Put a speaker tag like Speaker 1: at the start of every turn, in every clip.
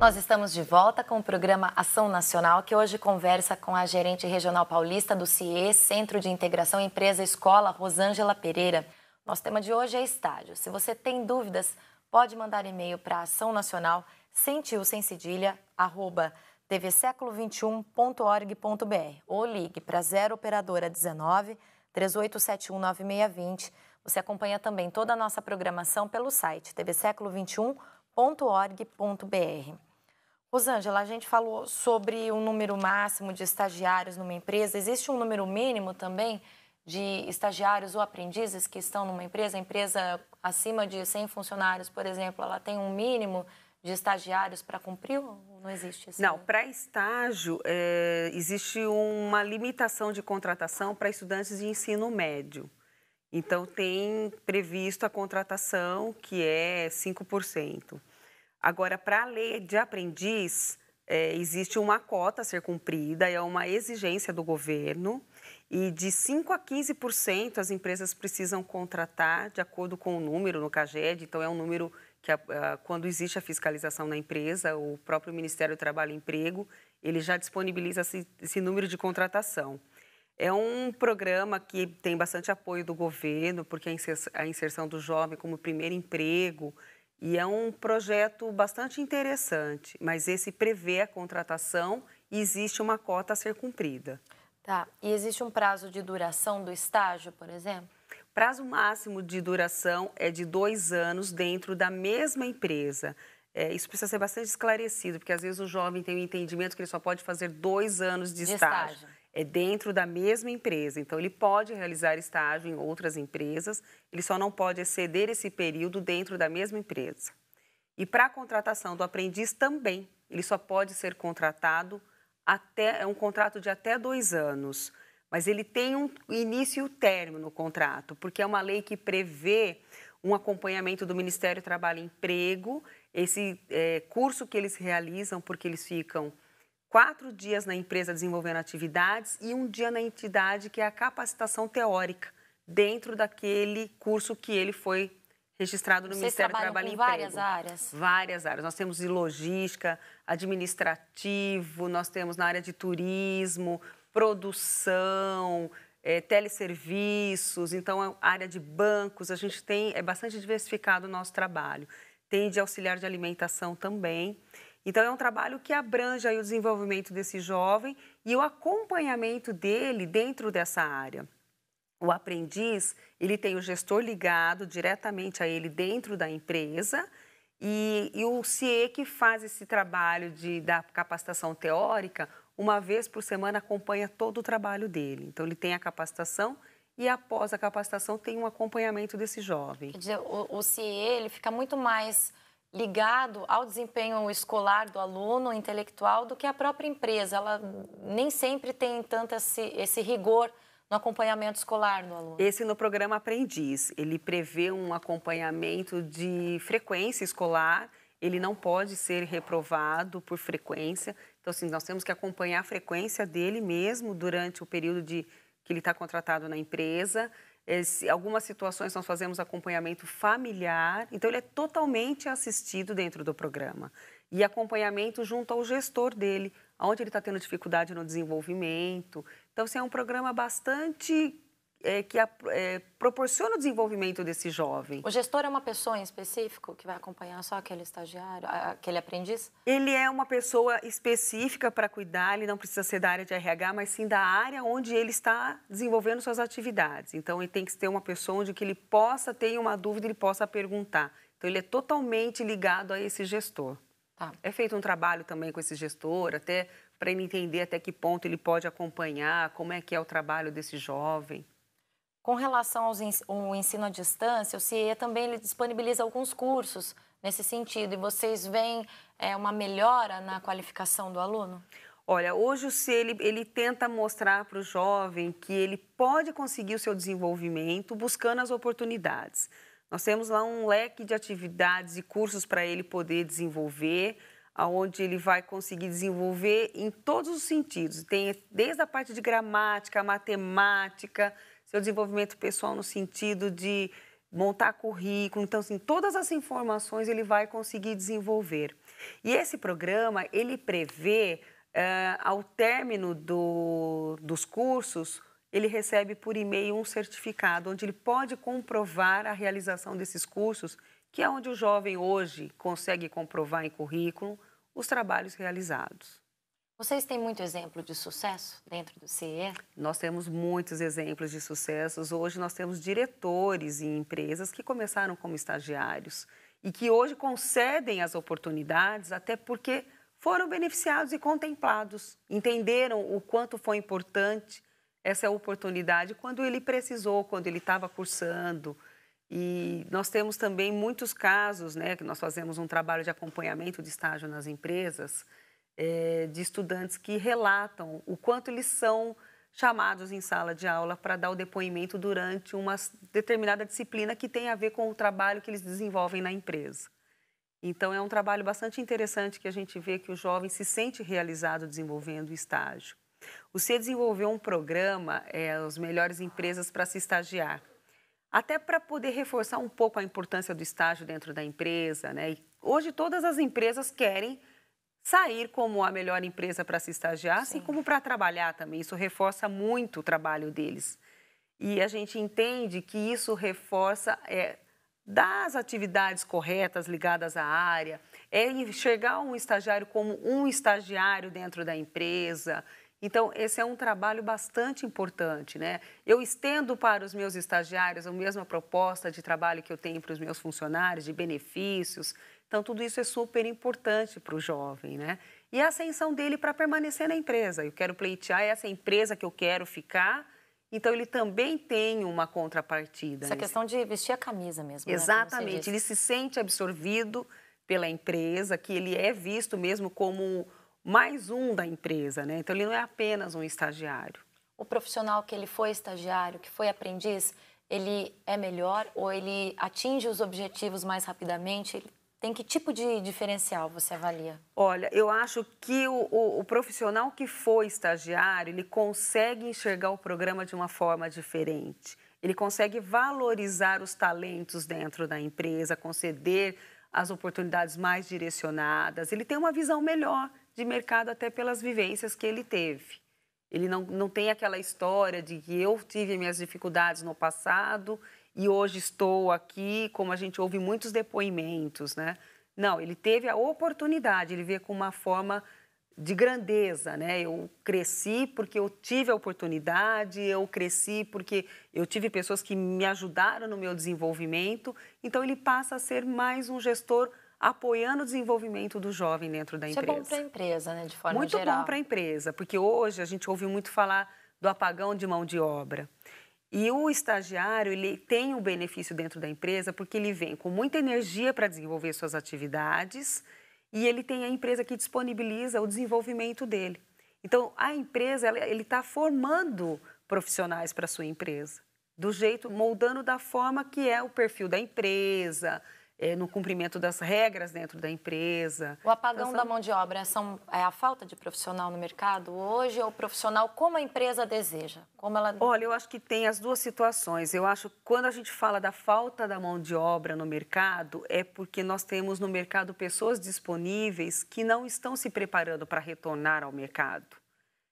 Speaker 1: Nós estamos de volta com o programa Ação Nacional, que hoje conversa com a gerente regional paulista do CIE, Centro de Integração Empresa Escola, Rosângela Pereira. Nosso tema de hoje é estágio. Se você tem dúvidas, pode mandar e-mail para Ação Nacional, sentiu sem cedilha, arroba tvséculo21.org.br ou ligue para 0 operadora 19 38719620. Você acompanha também toda a nossa programação pelo site tvséculo21.org.br. Rosângela, a gente falou sobre um número máximo de estagiários numa empresa. Existe um número mínimo também de estagiários ou aprendizes que estão numa empresa? A empresa acima de 100 funcionários, por exemplo, ela tem um mínimo de estagiários para cumprir ou não existe isso? Não,
Speaker 2: para estágio é, existe uma limitação de contratação para estudantes de ensino médio. Então, tem previsto a contratação que é 5%. Agora, para a lei de aprendiz, é, existe uma cota a ser cumprida, é uma exigência do governo, e de 5% a 15% as empresas precisam contratar de acordo com o número no CAGED, então é um número que quando existe a fiscalização na empresa, o próprio Ministério do Trabalho e Emprego, ele já disponibiliza esse, número de contratação. É um programa que tem bastante apoio do governo, porque a inserção do jovem como primeiro emprego, e é um projeto bastante interessante, mas esse prevê a contratação e existe uma cota a ser cumprida.
Speaker 1: Tá. E existe um prazo de duração do estágio, por exemplo?
Speaker 2: Prazo máximo de duração é de dois anos dentro da mesma empresa. É, isso precisa ser bastante esclarecido, porque às vezes o jovem tem o um entendimento que ele só pode fazer dois anos de, de estágio. estágio é dentro da mesma empresa. Então, ele pode realizar estágio em outras empresas, ele só não pode exceder esse período dentro da mesma empresa. E para a contratação do aprendiz também, ele só pode ser contratado até, é um contrato de até dois anos, mas ele tem um início e um término no contrato, porque é uma lei que prevê um acompanhamento do Ministério do Trabalho e Emprego, esse é, curso que eles realizam, porque eles ficam quatro dias na empresa desenvolvendo atividades e um dia na entidade, que é a capacitação teórica, dentro daquele curso que ele foi registrado no Vocês Ministério do Trabalho e Emprego. várias áreas? Várias áreas. Nós temos de logística, administrativo, nós temos na área de turismo, produção, é, teleserviços, então a é área de bancos, a gente tem, é bastante diversificado o nosso trabalho. Tem de auxiliar de alimentação também. Então é um trabalho que abrange o desenvolvimento desse jovem e o acompanhamento dele dentro dessa área. O aprendiz, ele tem o gestor ligado diretamente a ele dentro da empresa e, e o CIE que faz esse trabalho de, da capacitação teórica, uma vez por semana acompanha todo o trabalho dele. Então ele tem a capacitação e após a capacitação tem um acompanhamento desse jovem. Quer
Speaker 1: dizer, o, o CIE, ele fica muito mais ligado ao desempenho escolar do aluno, intelectual, do que a própria empresa. Ela nem sempre tem tanto esse, esse rigor no acompanhamento escolar do aluno.
Speaker 2: Esse no programa Aprendiz, ele prevê um acompanhamento de frequência escolar, ele não pode ser reprovado por frequência. Então, assim, nós temos que acompanhar a frequência dele mesmo durante o período de que ele está contratado na empresa. Esse, algumas situações nós fazemos acompanhamento familiar, então ele é totalmente assistido dentro do programa. E acompanhamento junto ao gestor dele, onde ele está tendo dificuldade no desenvolvimento. Então, assim, é um programa bastante é, que a, é, proporciona o desenvolvimento desse jovem. O
Speaker 1: gestor é uma pessoa em específico que vai acompanhar só aquele estagiário, aquele aprendiz? Ele é uma pessoa específica para cuidar, ele não precisa
Speaker 2: ser da área de RH, mas sim da área onde ele está desenvolvendo suas atividades. Então, ele tem que ter uma pessoa onde que ele possa ter uma dúvida, ele possa perguntar. Então, ele é totalmente ligado a esse gestor. Tá. É feito um trabalho também com esse gestor, até para ele entender até que ponto ele pode acompanhar, como é que é o trabalho desse jovem.
Speaker 1: Com relação ao ensino à distância, o CIE também ele disponibiliza alguns cursos nesse sentido. E vocês veem é, uma melhora na qualificação do aluno? Olha, hoje o
Speaker 2: CIE, ele, ele tenta mostrar para o jovem que ele pode conseguir o seu desenvolvimento buscando as oportunidades. Nós temos lá um leque de atividades e cursos para ele poder desenvolver, aonde ele vai conseguir desenvolver em todos os sentidos. Tem desde a parte de gramática, matemática, seu desenvolvimento pessoal no sentido de montar currículo. Então, assim, todas as informações ele vai conseguir desenvolver. E esse programa, ele prevê, uh, ao término do, dos cursos, ele recebe por e-mail um certificado, onde ele pode comprovar a realização desses cursos, que é onde o jovem hoje consegue comprovar em currículo os trabalhos realizados.
Speaker 1: Vocês têm muito exemplo
Speaker 2: de sucesso dentro do CE. Nós temos muitos exemplos de sucessos. Hoje nós temos diretores em empresas que começaram como estagiários e que hoje concedem as oportunidades, até porque foram beneficiados e contemplados, entenderam o quanto foi importante essa oportunidade quando ele precisou, quando ele estava cursando. E nós temos também muitos casos, né, que nós fazemos um trabalho de acompanhamento de estágio nas empresas é, de estudantes que relatam o quanto eles são chamados em sala de aula para dar o depoimento durante uma determinada disciplina que tem a ver com o trabalho que eles desenvolvem na empresa. Então, é um trabalho bastante interessante que a gente vê que o jovem se sente realizado desenvolvendo o estágio. O CIE desenvolveu um programa, é, as melhores empresas para se estagiar, até para poder reforçar um pouco a importância do estágio dentro da empresa. Né? E hoje, todas as empresas querem sair como a melhor empresa para se estagiar, assim Sim. assim como para trabalhar também. Isso reforça muito o trabalho deles. E a gente entende que isso reforça é, das atividades corretas ligadas à área, é enxergar um estagiário como um estagiário dentro da empresa. Então, esse é um trabalho bastante importante, né? Eu estendo para os meus estagiários a mesma proposta de trabalho que eu tenho para os meus funcionários, de benefícios, então, tudo isso é super importante para o jovem, né? E a ascensão dele para permanecer na empresa. Eu quero pleitear é essa empresa que eu quero ficar. Então, ele também tem uma contrapartida. Essa nesse... questão
Speaker 1: de vestir a camisa mesmo. Né? Exatamente. Né? Ele
Speaker 2: se sente absorvido pela empresa, que ele é visto mesmo como mais um da empresa, né? Então, ele não é apenas um estagiário.
Speaker 1: O profissional que ele foi estagiário, que foi aprendiz, ele é melhor ou ele atinge os objetivos mais rapidamente? Ele tem que tipo de diferencial você avalia?
Speaker 2: Olha, eu acho que o, o, o, profissional que foi estagiário, ele consegue enxergar o programa de uma forma diferente. Ele consegue valorizar os talentos dentro da empresa, conceder as oportunidades mais direcionadas. Ele tem uma visão melhor de mercado até pelas vivências que ele teve. Ele não, não tem aquela história de que eu tive minhas dificuldades no passado e hoje estou aqui, como a gente ouve muitos depoimentos, né? Não, ele teve a oportunidade, ele vê com uma forma de grandeza, né? Eu cresci porque eu tive a oportunidade, eu cresci porque eu tive pessoas que me ajudaram no meu desenvolvimento. Então ele passa a ser mais um gestor apoiando o desenvolvimento do jovem dentro da Isso empresa. Isso é bom para a
Speaker 1: empresa, né, de forma muito geral. Muito bom para a
Speaker 2: empresa, porque hoje a gente ouve muito falar do apagão de mão de obra. E o estagiário, ele tem o um benefício dentro da empresa porque ele vem com muita energia para desenvolver suas atividades e ele tem a empresa que disponibiliza o desenvolvimento dele. Então, a empresa, ela, ele está formando profissionais para a sua empresa, do jeito, moldando da forma que é o perfil da empresa, é, no cumprimento das regras dentro da empresa. O
Speaker 1: apagão então, são... da mão de obra são, é a falta de profissional no mercado hoje ou o profissional como a empresa deseja?
Speaker 2: Como ela... Olha, eu acho que tem as duas situações. Eu acho que quando a gente fala da falta da mão de obra no mercado, é porque nós temos no mercado pessoas disponíveis que não estão se preparando para retornar ao mercado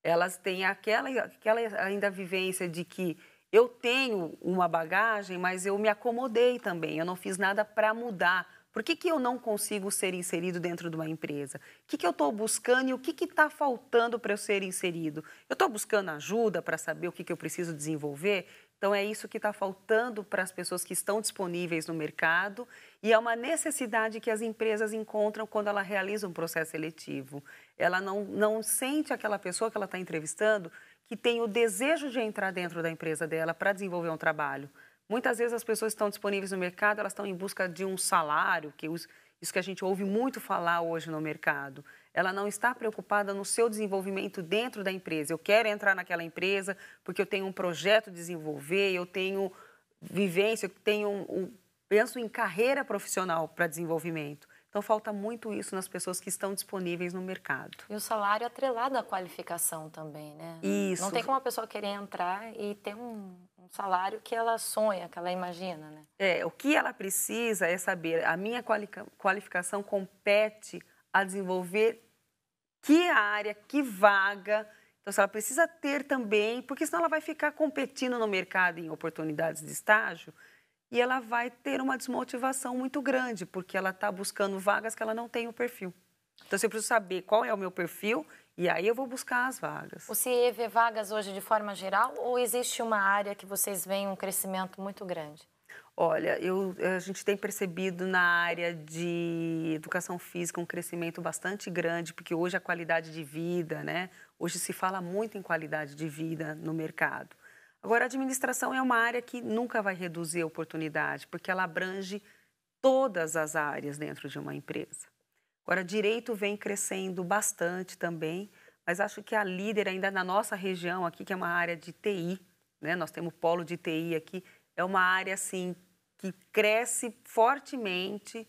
Speaker 2: elas têm aquela, aquela ainda vivência de que eu tenho uma bagagem, mas eu me acomodei também, eu não fiz nada para mudar. Por que, que eu não consigo ser inserido dentro de uma empresa? O que, que eu estou buscando e o que está faltando para eu ser inserido? Eu estou buscando ajuda para saber o que, que eu preciso desenvolver? Então, é isso que está faltando para as pessoas que estão disponíveis no mercado e é uma necessidade que as empresas encontram quando ela realiza um processo seletivo. Ela não, não sente aquela pessoa que ela está entrevistando que tem o desejo de entrar dentro da empresa dela para desenvolver um trabalho. Muitas vezes as pessoas estão disponíveis no mercado, elas estão em busca de um salário, que é isso que a gente ouve muito falar hoje no mercado. Ela não está preocupada no seu desenvolvimento dentro da empresa. Eu quero entrar naquela empresa porque eu tenho um projeto a desenvolver, eu tenho vivência, eu tenho um, um penso em carreira profissional para desenvolvimento. Então, falta muito isso nas pessoas que estão disponíveis no mercado.
Speaker 1: E o salário atrelado à qualificação também, né? Isso. Não tem como a pessoa querer entrar e ter um, um salário que ela sonha, que ela imagina, né?
Speaker 2: É, o que ela precisa é saber, a minha qualificação compete a desenvolver que área, que vaga. Então, se ela precisa ter também, porque senão ela vai ficar competindo no mercado em oportunidades de estágio e ela vai ter uma desmotivação muito grande, porque ela está buscando vagas que ela não tem o perfil. Então, eu preciso saber qual é o meu perfil e aí eu vou buscar as vagas.
Speaker 1: Você vê vagas hoje de forma geral ou existe uma área que vocês veem um crescimento muito grande?
Speaker 2: Olha, eu, eh, a gente tem percebido na área de educação física um crescimento bastante grande, porque hoje a qualidade de vida, né? Hoje se fala muito em qualidade de vida no mercado. Agora, a administração é uma área que nunca vai reduzir a oportunidade, porque ela abrange todas as áreas dentro de uma empresa. Agora, direito vem crescendo bastante também, mas acho que a líder ainda na nossa região aqui, que é uma área de TI, né? nós temos polo de TI aqui, é uma área assim que cresce fortemente,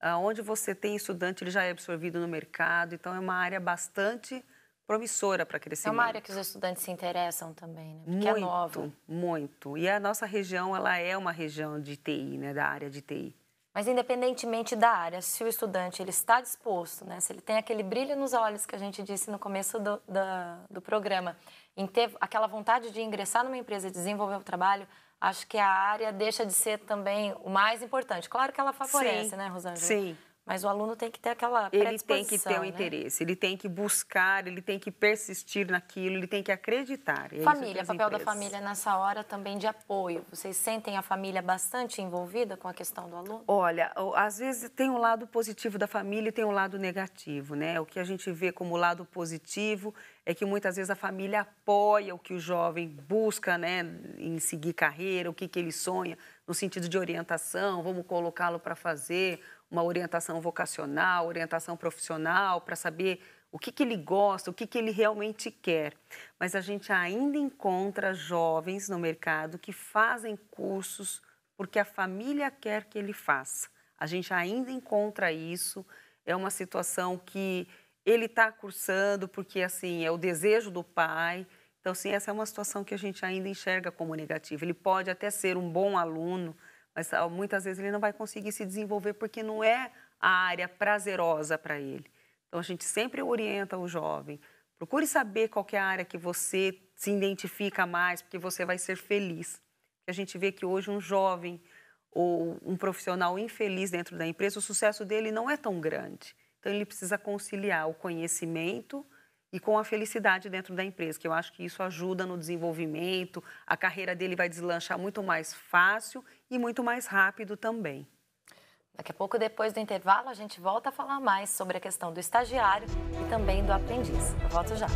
Speaker 2: ah, onde você tem estudante, ele já é absorvido no mercado, então é uma área bastante promissora para crescimento. É uma área que
Speaker 1: os estudantes se interessam também, né?
Speaker 2: Porque é muito, é nova. Muito. E a nossa região, ela é uma região de TI, né? Da área de TI.
Speaker 1: Mas independentemente da área, se o estudante ele está disposto, né, se ele tem aquele brilho nos olhos que a gente disse no começo do, do, do programa, em ter aquela vontade de ingressar numa empresa, desenvolver o trabalho, acho que a área deixa de ser também o mais importante. Claro que ela favorece, Sim. né, Rosângela? Sim mas o aluno tem que ter aquela Ele tem que ter o um né? interesse,
Speaker 2: ele tem que buscar, ele tem que persistir naquilo, ele tem que acreditar. É família, papel empresas. da família
Speaker 1: nessa hora também de apoio. Vocês sentem a família bastante envolvida com a questão do aluno?
Speaker 2: Olha, às vezes tem um lado positivo da família e tem um lado negativo, né? O que a gente vê como lado positivo é que muitas vezes a família apoia o que o jovem busca, né, em seguir carreira, o que, que ele sonha no sentido de orientação, vamos colocá-lo para fazer uma orientação vocacional, orientação profissional, para saber o que, que, ele gosta, o que, que ele realmente quer. Mas a gente ainda encontra jovens no mercado que fazem cursos porque a família quer que ele faça. A gente ainda encontra isso. É uma situação que ele está cursando porque assim é o desejo do pai então, sim, essa é uma situação que a gente ainda enxerga como negativa. Ele pode até ser um bom aluno, mas ah, muitas vezes ele não vai conseguir se desenvolver porque não é a área prazerosa para ele. Então, a gente sempre orienta o jovem. Procure saber qual é a área que você se identifica mais, porque você vai ser feliz. A gente vê que hoje um jovem ou um profissional infeliz dentro da empresa, o sucesso dele não é tão grande. Então, ele precisa conciliar o conhecimento e com a felicidade dentro da empresa, que eu acho que isso ajuda no desenvolvimento, a carreira dele vai deslanchar muito mais fácil
Speaker 1: e muito mais rápido também. Daqui a pouco, depois do intervalo, a gente volta a falar mais sobre a questão do estagiário e também do aprendiz. Eu volto já.